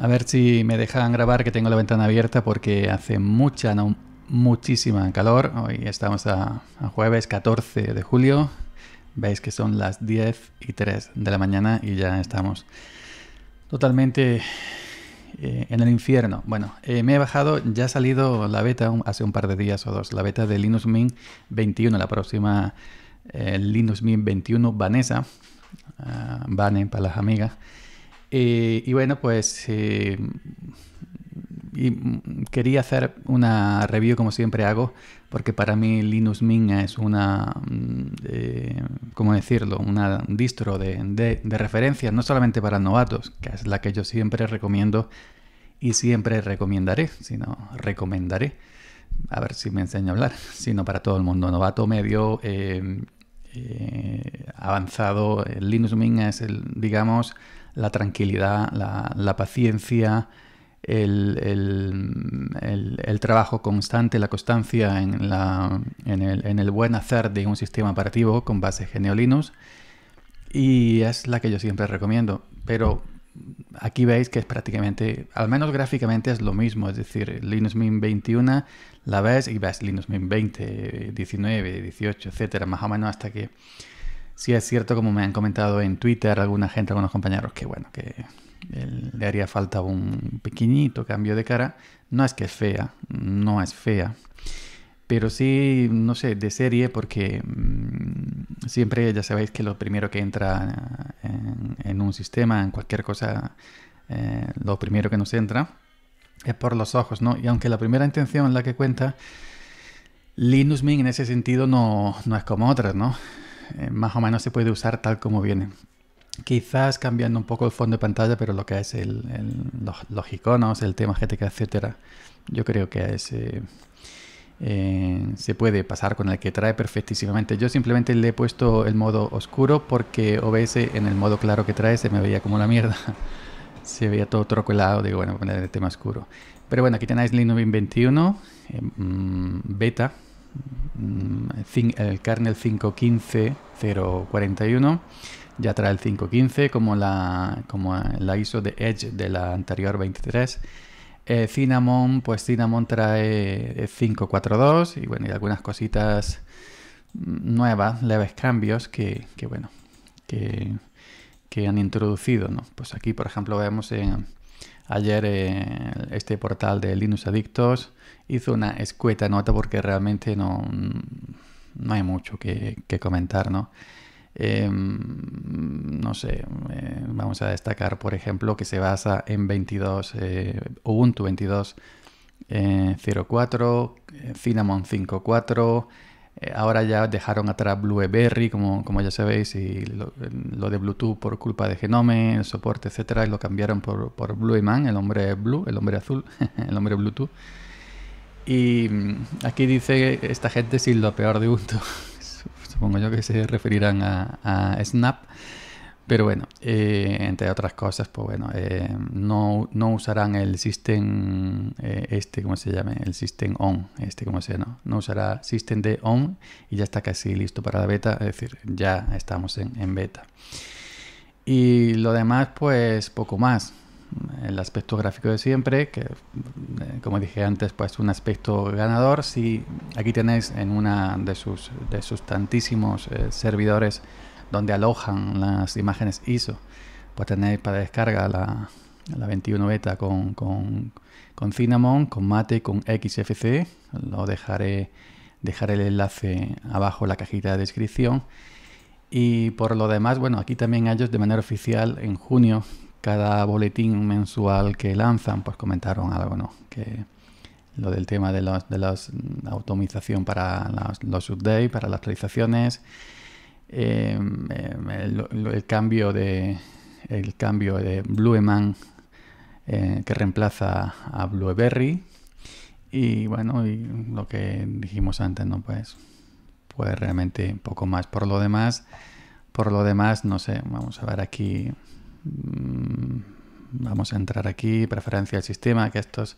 A ver si me dejan grabar que tengo la ventana abierta porque hace mucha, no, muchísima calor. Hoy estamos a, jueves 14 de julio. Veis que son las 10 y 3 de la mañana y ya estamos totalmente eh, en el infierno. Bueno, eh, me he bajado, ya ha salido la beta hace un par de días o dos, la beta de Linux Mint 21, la próxima eh, Linux Mint 21 Vanessa, uh, Vane para las amigas. Eh, y bueno, pues eh, quería hacer una review como siempre hago, porque para mí Linux Mint es una, mm, eh, ¿cómo decirlo? Una distro de, de, referencia, no solamente para novatos, que es la que yo siempre recomiendo y siempre recomendaré, sino recomendaré, a ver si me enseño a hablar, sino para todo el mundo, novato, medio, avanzado. Linux Mint es, el, digamos, la tranquilidad, la, paciencia, el, trabajo constante, la constancia en, el, buen hacer de un sistema operativo con base GeneoLinux y es la que yo siempre recomiendo. Pero aquí veis que es prácticamente, al menos gráficamente es lo mismo, es decir, Linux Mint 21 la ves y ves Linux Mint 20, 19, 18, etcétera, más o menos hasta que si es cierto, como me han comentado en Twitter alguna gente, algunos compañeros, que bueno, que le haría falta un pequeñito cambio de cara. No es que es fea, no es fea. Pero sí, no sé, de serie, porque mm, siempre ya sabéis que lo primero que entra eh, en, un sistema, en cualquier cosa, eh, lo primero que nos entra es por los ojos, ¿no? Y aunque la primera intención es la que cuenta, Linux Mint en ese sentido no, no es como otras, ¿no? Eh, más o menos se puede usar tal como viene. Quizás cambiando un poco el fondo de pantalla, pero lo que es el, los, iconos, el tema GTK, etcétera, yo creo que a ese eh, se puede pasar con el que trae perfectísimamente. Yo simplemente le he puesto el modo oscuro porque OBS en el modo claro que trae se me veía como la mierda. se veía todo troquelado, digo, bueno, poner el tema oscuro. Pero bueno, aquí tenéis Linux 21, eh, mm, beta, Mm, el kernel 5.15.041 ya trae el 5.15 como la, como la ISO de Edge de la anterior 23. Eh, Cinnamon, pues Cinnamon trae 5.4.2 eh, y bueno, y algunas cositas nuevas, leves cambios que, bueno, que, han introducido, ¿no? Pues aquí, por ejemplo, vemos en Ayer eh, este portal de Linux Adictos hizo una escueta nota porque realmente no, no hay mucho que, comentar, ¿no? Em, no sé, eh, vamos a destacar, por ejemplo, que se basa en 22, eh, Ubuntu 22.04, Cinnamon 5.4, eh, ahora ya dejaron atrás Blueberry, como, como ya sabéis, y lo, de Bluetooth por culpa de Genome, el soporte, etcétera, y lo cambiaron por, por Blue Man, el hombre blue, el hombre azul, el hombre Bluetooth. Y mm, aquí dice esta gente sin lo peor de Ubuntu. Supongo yo que se referirán a Snap. Pero bueno, eh, entre otras cosas, pues bueno, eh, no, no, usarán el system, eh, este, ¿cómo se llama? El system on, este, ¿cómo se llama? No usará system de on y ya está casi listo para la beta, es decir, ya estamos en, en beta. Y lo demás, pues poco más. El aspecto gráfico de siempre, que como dije antes, pues un aspecto ganador. Si aquí tenéis en una de sus, de sus tantísimos servidores, donde alojan las imágenes ISO. Pues tenéis para descarga la, la 21 beta con, con, con, Cinnamon, con Mate, con XFC. Lo dejaré, dejaré el enlace abajo en la cajita de descripción. Y por lo demás, bueno, aquí también ellos de manera oficial en junio, cada boletín mensual que lanzan, pues comentaron algo, ¿no? Que lo del tema de la de mm, automatización para los, los updates, para las actualizaciones Em, em, el, cambio de el cambio de Blueman eh, que reemplaza a Blueberry y bueno y lo que dijimos antes no pues pues realmente poco más por lo demás por lo demás no sé vamos a ver aquí mm, vamos a entrar aquí preferencia del sistema que estos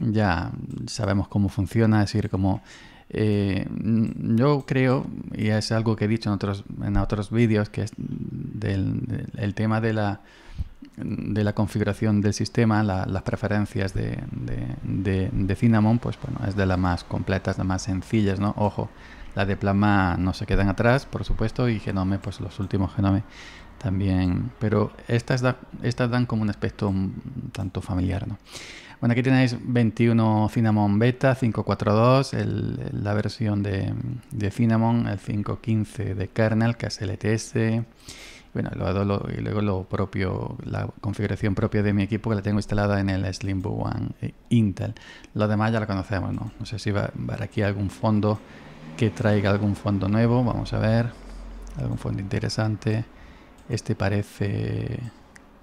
ya sabemos cómo funciona es decir como eh, mm, yo creo, y es algo que he dicho en otros, en otros vídeos, que es el tema de la, configuración del sistema, las preferencias de, Cinnamon, pues bueno, es de las más completas, las más sencillas, ¿no? Ojo, la de Plasma no se quedan atrás, por supuesto, y Genome, pues los últimos Genome también, pero estas, da, estas dan como un aspecto un tanto familiar, ¿no? Bueno, aquí tenéis 21 Cinnamon Beta, 542, la versión de, Cinnamon, el 515 de kernel, que es LTS. Bueno, y luego lo propio, la configuración propia de mi equipo que la tengo instalada en el Slimbook One eh, Intel. Lo demás ya lo conocemos, ¿no? No sé si va, a haber aquí algún fondo que traiga algún fondo nuevo. Vamos a ver. Algún fondo interesante. Este parece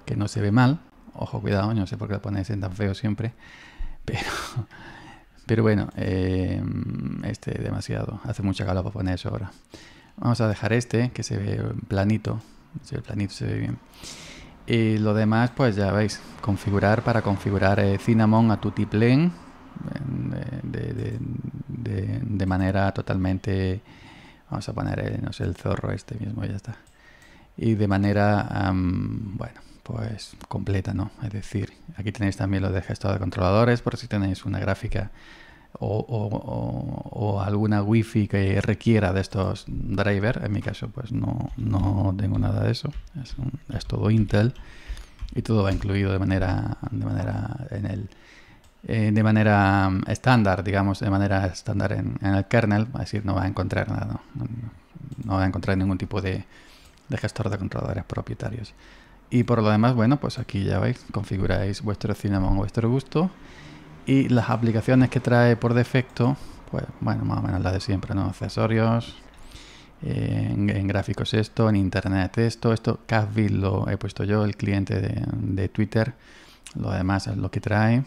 que no se ve mal. Ojo, cuidado, no sé por qué lo pones tan feo siempre. Pero, pero bueno, eh, este demasiado. Hace mucha calor para poner eso ahora. Vamos a dejar este, que se ve planito. Si el planito se ve bien. Y lo demás, pues ya veis, configurar para configurar eh, Cinnamon a tu de, de, de, manera totalmente... Vamos a poner, el, eh, no sé, el zorro este mismo, ya está. Y de manera, bueno, pues completa, ¿no? Es decir, aquí tenéis también lo de gestor de controladores por si tenéis una gráfica o, alguna wifi que requiera de estos drivers. En mi caso, pues no, tengo nada de eso. Es, todo Intel y todo va incluido de manera, de manera en el eh, de manera mm, estándar, digamos, de manera estándar en, el kernel, es decir, no va a encontrar nada, no, va a encontrar ningún tipo de gestor de controladores propietarios. Y por lo demás, bueno, pues aquí ya veis, configuráis vuestro cinema a vuestro gusto. Y las aplicaciones que trae por defecto, pues bueno, más o menos las de siempre, ¿no? Accesorios, eh, en, gráficos esto, en internet esto, esto Casville lo he puesto yo, el cliente de, de Twitter, lo demás es lo que trae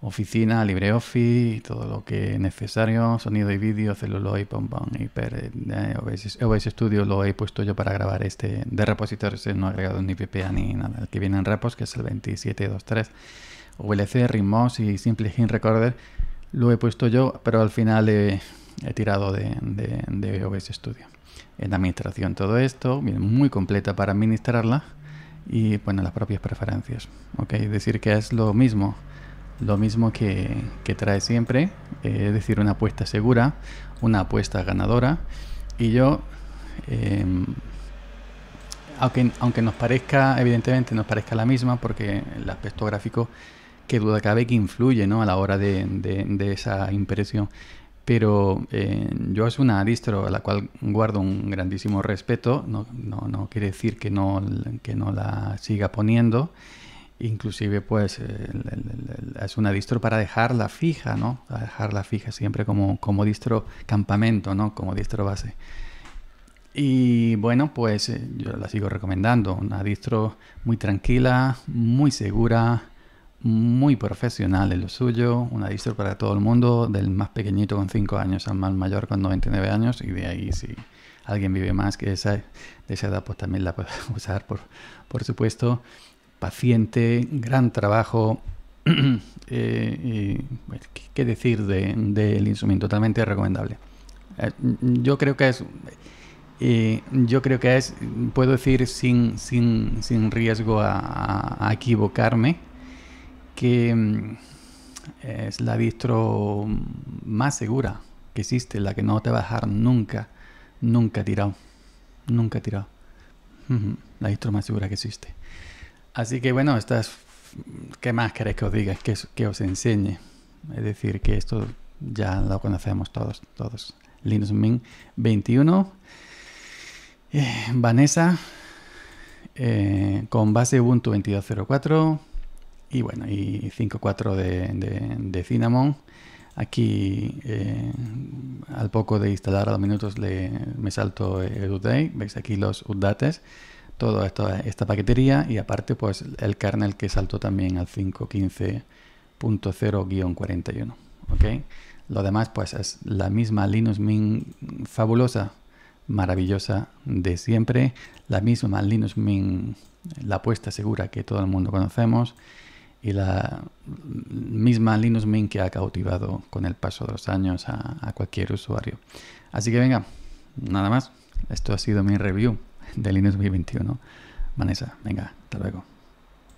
oficina, LibreOffice y todo lo que es necesario, sonido y vídeo, y pom pom, hiper, OBS, Studio lo he puesto yo para grabar este de repositorios, eh, no he agregado ni PPA ni nada, el que viene en repos, que es el 2723, VLC, Rimos y Simple Hint Recorder, lo he puesto yo, pero al final he, tirado de, de, de OBS Studio. En administración todo esto, viene muy completa para administrarla y bueno, las propias preferencias, ok, decir que es lo mismo lo mismo que, que trae siempre, eh, es decir, una apuesta segura, una apuesta ganadora. Y yo, em, aunque, aunque nos parezca, evidentemente nos parezca la misma, porque el aspecto gráfico, que duda cabe que influye ¿no? a la hora de, de, esa impresión. Pero eh, yo es una distro a la cual guardo un grandísimo respeto, no, no, no quiere decir que no, que no la siga poniendo inclusive pues eh, es una distro para dejarla fija, ¿no? Para dejarla fija siempre como, como distro campamento, ¿no? Como distro base. Y bueno, pues eh, yo la sigo recomendando. Una distro muy tranquila, muy segura, muy profesional en lo suyo. Una distro para todo el mundo, del más pequeñito con 5 años al más mayor con 99 años. Y de ahí si alguien vive más que esa, esa edad, pues también la puede usar, por, por supuesto paciente, gran trabajo. Eh, y, pues, ¿Qué decir del de, Totalmente recomendable. Eh, yo creo que es. Eh, yo creo que es, puedo decir sin, sin, riesgo a, a, equivocarme, que mm, es la distro más segura que existe, la que no te va a dejar nunca, nunca tirado, nunca tirado. La distro más segura que existe. Así que bueno, estas, ¿qué más queréis que os diga? Que, os enseñe. Es decir, que esto ya lo conocemos todos, todos. Linux Mint 21. Eh, Vanessa eh, con base Ubuntu 22.04 y bueno, y 5.4 de, Cinnamon. Aquí eh, al poco de instalar a los minutos me salto el update, veis aquí los updates toda esta, paquetería y aparte pues el kernel que saltó también al 5.15.0-41. ¿ok? Lo demás pues es la misma Linux Mint fabulosa, maravillosa de siempre, la misma Linux Mint, la apuesta segura que todo el mundo conocemos y la misma Linux Mint que ha cautivado con el paso de los años a cualquier usuario. Así que venga, nada más. Esto ha sido mi review de Linux 2021. Vanessa, venga, hasta luego.